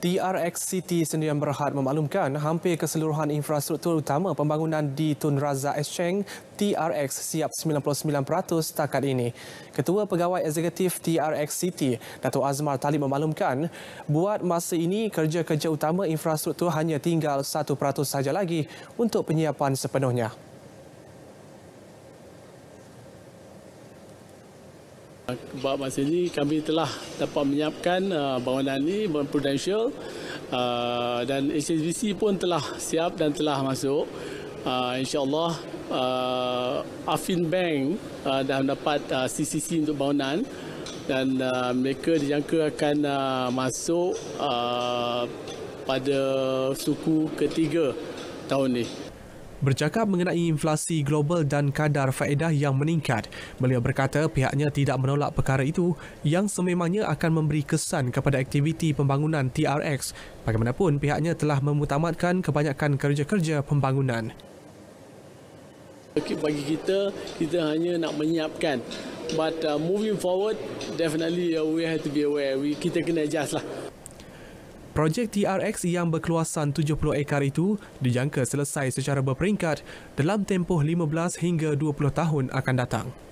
TRX City Sdn Berhad memaklumkan hampir keseluruhan infrastruktur utama pembangunan di Tun Razak Escheng TRX siap 99% setakat ini. Ketua Pegawai Eksekutif TRX City, Dato' Azmar Talib memaklumkan, buat masa ini kerja-kerja utama infrastruktur hanya tinggal 1% saja lagi untuk penyiapan sepenuhnya. Bapak masa ini kami telah dapat menyiapkan uh, bangunan ini bangunan prudensial uh, dan HSBC pun telah siap dan telah masuk. Uh, InsyaAllah uh, Afin Bank uh, dah dapat uh, CCC untuk bangunan dan uh, mereka dijangka akan uh, masuk uh, pada suku ketiga tahun ini. Bercakap mengenai inflasi global dan kadar faedah yang meningkat, beliau berkata pihaknya tidak menolak perkara itu yang sememangnya akan memberi kesan kepada aktiviti pembangunan TRX. Bagaimanapun, pihaknya telah memutamatkan kebanyakan kerja-kerja pembangunan. Okay, bagi kita, kita hanya nak menyiapkan. But uh, moving forward, definitely uh, we have to be aware. We, kita kena adjust lah. Projek TRX yang berkeluasan 70 ekar itu dijangka selesai secara berperingkat dalam tempoh 15 hingga 20 tahun akan datang.